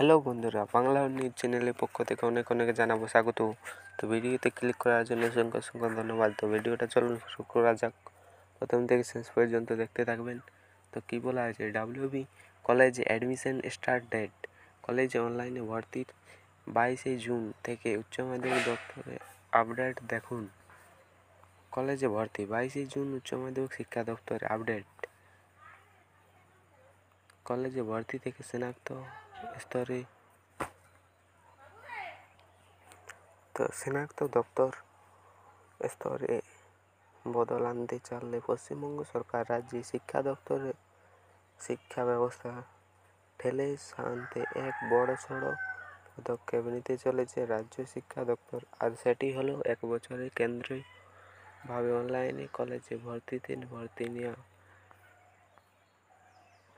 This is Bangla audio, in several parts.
হ্যালো বন্ধুরা বাংলা নিউজ চ্যানেলের পক্ষ থেকে অনেক অনেক জানাবো স্বাগত তো ভিডিওতে ক্লিক করার জন্য অসংখ্য অসংখ্য ধন্যবাদ তো ভিডিওটা চলুন শুরু করা যাক প্রথম থেকে শেষ পর্যন্ত দেখতে থাকবেন তো কী বলা হয়েছে ডাব্লিউবি কলেজে অ্যাডমিশন স্টার্ট ডেট কলেজে অনলাইনে ভর্তির বাইশে জুন থেকে উচ্চ মাধ্যমিক দপ্তরে আপডেট দেখুন কলেজে ভর্তি বাইশে জুন উচ্চ মাধ্যমিক শিক্ষা দপ্তরে আপডেট কলেজে ভর্তি থেকে শনাক্ত স্তরে তো শনাক্ত দপ্তর স্তরে বদল আনতে চাইলে পশ্চিমবঙ্গ সরকার রাজ্যে শিক্ষা দপ্তরে শিক্ষা ব্যবস্থা ঠেলে আনতে এক বড় সড়ো পদক্ষেপ নিতে চলেছে রাজ্য শিক্ষা দপ্তর আর সেটি হলো এক বছরে কেন্দ্রীয়ভাবে অনলাইনে কলেজে ভর্তিতে ভর্তি নেওয়া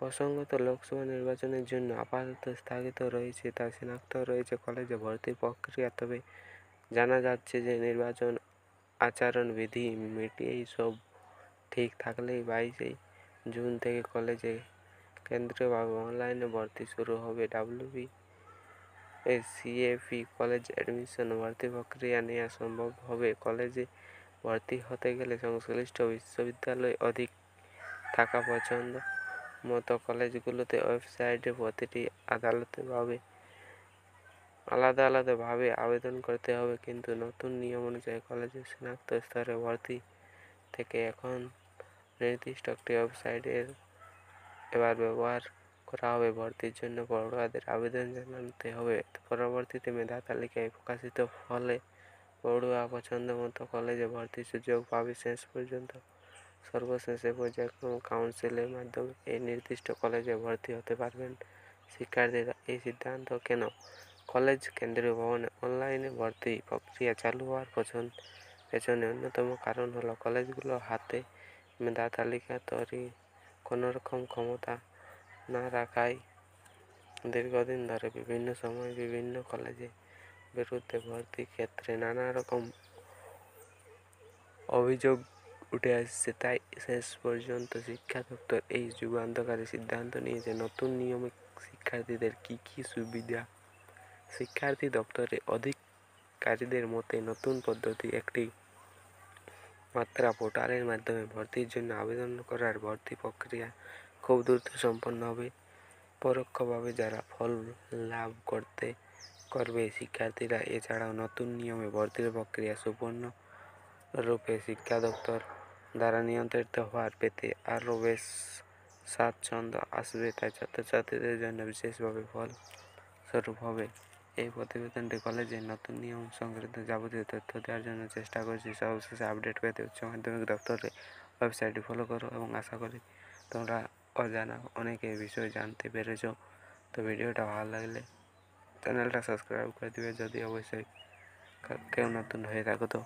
প্রসঙ্গত লোকসভা নির্বাচনের জন্য আপাতত স্থগিত রয়েছে তা শনাক্ত রয়েছে কলেজে ভর্তির প্রক্রিয়া তবে জানা যাচ্ছে যে নির্বাচন আচরণবিধি মিটিয়েই সব ঠিক থাকলেই বাইশে জুন থেকে কলেজে কেন্দ্রীয়ভাবে অনলাইনে ভর্তি শুরু হবে ডাব্লিউবি সিএফি কলেজ অ্যাডমিশন ভর্তি প্রক্রিয়া নেওয়া সম্ভব হবে কলেজে ভর্তি হতে গেলে সংশ্লিষ্ট বিশ্ববিদ্যালয় অধিক থাকা পছন্দ মতো কলেজগুলোতে ওয়েবসাইটে প্রতিটি আদালতভাবে আলাদা আলাদাভাবে আবেদন করতে হবে কিন্তু নতুন নিয়ম অনুযায়ী কলেজের শনাক্ত স্তরে ভর্তি থেকে এখন নির্দিষ্ট একটি ওয়েবসাইটের এবার ব্যবহার করা হবে ভর্তির জন্য পড়ুয়াদের আবেদন জানাতে হবে পরবর্তীতে মেধা তালিকায় প্রকাশিত ফলে পড়ুয়া পছন্দ মতো কলেজে ভর্তির সুযোগ পাবে শেষ পর্যন্ত সর্বশেষে পর্যায়ক্রম কাউন্সিলের মাধ্যমে এই নির্দিষ্ট কলেজে ভর্তি হতে পারবেন শিক্ষার্থীরা এই সিদ্ধান্ত কেন কলেজ কেন্দ্রীয় ভবনে অনলাইনে ভর্তি প্রক্রিয়া চালু হওয়ার পছন পেছনে অন্যতম কারণ হলো কলেজগুলো হাতে মেধা তালিকা তৈরি কোনোরকম ক্ষমতা না রাখায় দীর্ঘদিন ধরে বিভিন্ন সময় বিভিন্ন কলেজে বিরুদ্ধে ভর্তি ক্ষেত্রে নানা রকম অভিযোগ উঠে আসছে তাই শেষ পর্যন্ত শিক্ষা দপ্তর এই যুগান্তকারী সিদ্ধান্ত নিয়েছে নতুন নিয়মে শিক্ষার্থীদের কি কি সুবিধা শিক্ষার্থী দপ্তরে অধিকারীদের মতে নতুন পদ্ধতি একটি মাত্রা পোর্টালের মাধ্যমে ভর্তির জন্য আবেদন করার ভর্তি প্রক্রিয়া খুব দ্রুত সম্পন্ন হবে পরোক্ষভাবে যারা ফল লাভ করতে করবে শিক্ষার্থীরা এছাড়াও নতুন নিয়মে ভর্তির প্রক্রিয়া সুপর্ণ রূপে শিক্ষা দপ্তর দ্বারা নিয়ন্ত্রিত হওয়ার পেতে আরও বেশ স্বাচ্ছন্দ্য আসবে তাই ছাত্রছাত্রীদের জন্য বিশেষভাবে ফল স্বরূপ হবে এই প্রতিবেদনটি কলেজে নতুন নিয়ম সংক্রান্ত যাবতীয় তথ্য দেওয়ার জন্য চেষ্টা করছি সর্বশেষে আপডেট পেতে উচ্চ মাধ্যমিক দপ্তরের ওয়েবসাইটটি ফলো করো এবং আশা করি তোমরা অজানা অনেকে বিষয়ে জানতে পেরেছ তো ভিডিওটা ভালো লাগলে চ্যানেলটা সাবস্ক্রাইব করে দিবে যদি অবশ্যই কেউ নতুন হয়ে থাকো তো